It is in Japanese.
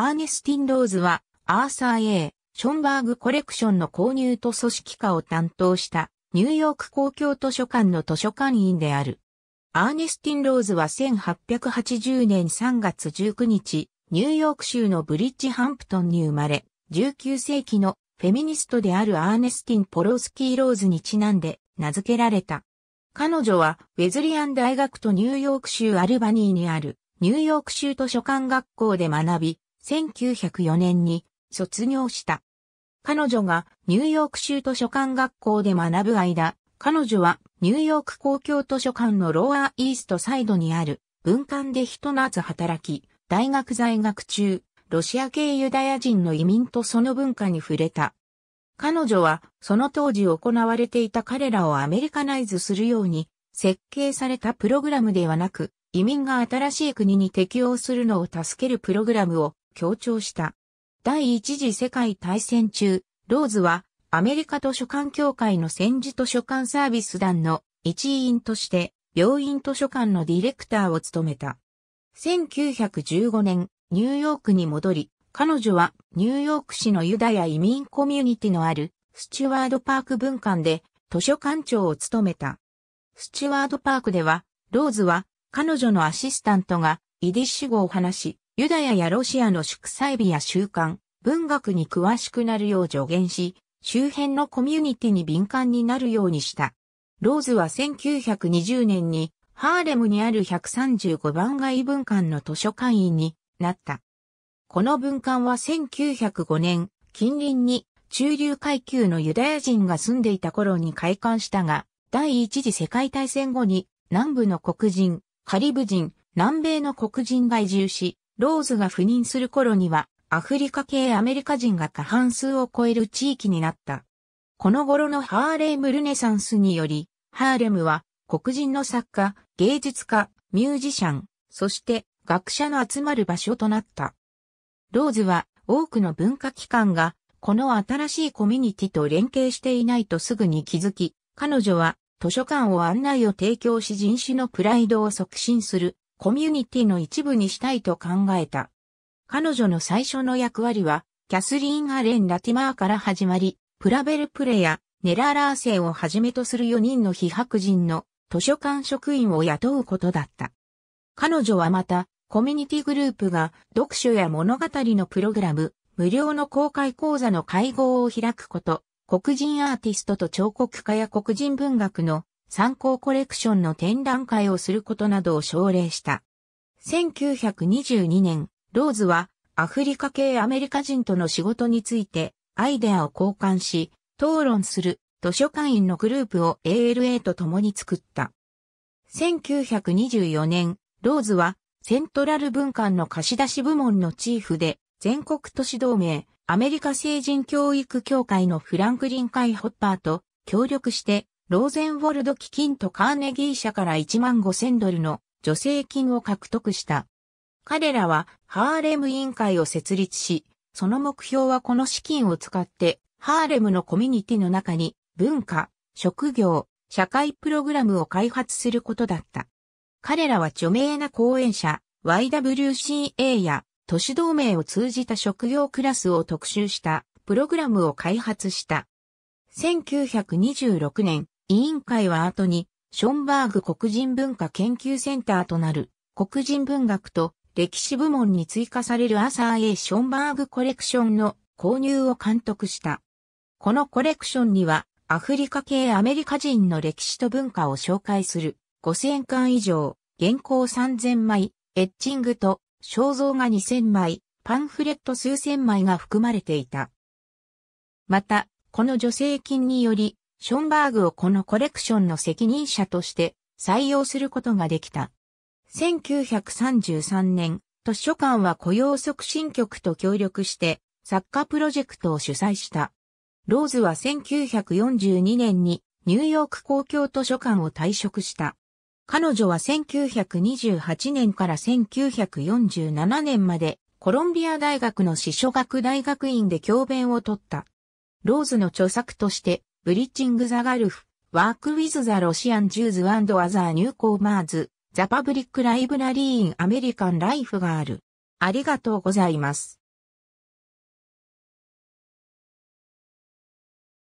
アーネスティン・ローズは、アーサー A、ションバーグコレクションの購入と組織化を担当したニューヨーク公共図書館の図書館員である。アーネスティン・ローズは1880年3月19日、ニューヨーク州のブリッジハンプトンに生まれ、19世紀のフェミニストであるアーネスティン・ポロスキー・ローズにちなんで名付けられた。彼女はウェズリアン大学とニューヨーク州アルバニーにあるニューヨーク州図書館学校で学び、1904年に卒業した。彼女がニューヨーク州図書館学校で学ぶ間、彼女はニューヨーク公共図書館のローアーイーストサイドにある文館で一夏働き、大学在学中、ロシア系ユダヤ人の移民とその文化に触れた。彼女はその当時行われていた彼らをアメリカナイズするように設計されたプログラムではなく、移民が新しい国に適応するのを助けるプログラムを強調した。第一次世界大戦中、ローズはアメリカ図書館協会の戦時図書館サービス団の一員として病院図書館のディレクターを務めた。1915年、ニューヨークに戻り、彼女はニューヨーク市のユダヤ移民コミュニティのあるスチュワードパーク文館で図書館長を務めた。スチュワードパークでは、ローズは彼女のアシスタントがイディッシュ語を話し、ユダヤやロシアの祝祭日や習慣、文学に詳しくなるよう助言し、周辺のコミュニティに敏感になるようにした。ローズは1920年にハーレムにある135番街文館の図書館員になった。この文館は1905年、近隣に中流階級のユダヤ人が住んでいた頃に開館したが、第一次世界大戦後に南部の黒人、カリブ人、南米の黒人が移住し、ローズが赴任する頃には、アフリカ系アメリカ人が過半数を超える地域になった。この頃のハーレームルネサンスにより、ハーレムは黒人の作家、芸術家、ミュージシャン、そして学者の集まる場所となった。ローズは多くの文化機関がこの新しいコミュニティと連携していないとすぐに気づき、彼女は図書館を案内を提供し人種のプライドを促進するコミュニティの一部にしたいと考えた。彼女の最初の役割は、キャスリーン・アレン・ラティマーから始まり、プラベル・プレやネラ・ラーセイをはじめとする4人の非白人の図書館職員を雇うことだった。彼女はまた、コミュニティグループが読書や物語のプログラム、無料の公開講座の会合を開くこと、黒人アーティストと彫刻家や黒人文学の参考コレクションの展覧会をすることなどを奨励した。1922年、ローズはアフリカ系アメリカ人との仕事についてアイデアを交換し、討論する図書館員のグループを ALA と共に作った。1924年、ローズはセントラル文館の貸し出し部門のチーフで全国都市同盟アメリカ成人教育協会のフランクリン・カイ・ホッパーと協力してローゼンウォルド基金とカーネギー社から1万5000ドルの助成金を獲得した。彼らはハーレム委員会を設立し、その目標はこの資金を使ってハーレムのコミュニティの中に文化、職業、社会プログラムを開発することだった。彼らは著名な講演者、YWCA や都市同盟を通じた職業クラスを特集したプログラムを開発した。1926年、委員会は後に、ションバーグ黒人文化研究センターとなる、黒人文学と歴史部門に追加されるアーサー A ションバーグコレクションの購入を監督した。このコレクションには、アフリカ系アメリカ人の歴史と文化を紹介する5000巻以上、原稿3000枚、エッチングと肖像画2000枚、パンフレット数千枚が含まれていた。また、この助成金により、ションバーグをこのコレクションの責任者として採用することができた。1933年、図書館は雇用促進局と協力して作家プロジェクトを主催した。ローズは1942年にニューヨーク公共図書館を退職した。彼女は1928年から1947年までコロンビア大学の司書学大学院で教鞭を取った。ローズの著作としてブリッジング・ザ・ガルフ、ワーク・ウィズ・ザ・ロシアン・ジューズ・アンド・アザー・ニュー・コーマーズ、ザ・パブリック・ライブラリー・イン・アメリカン・ライフがある。ありがとうございます。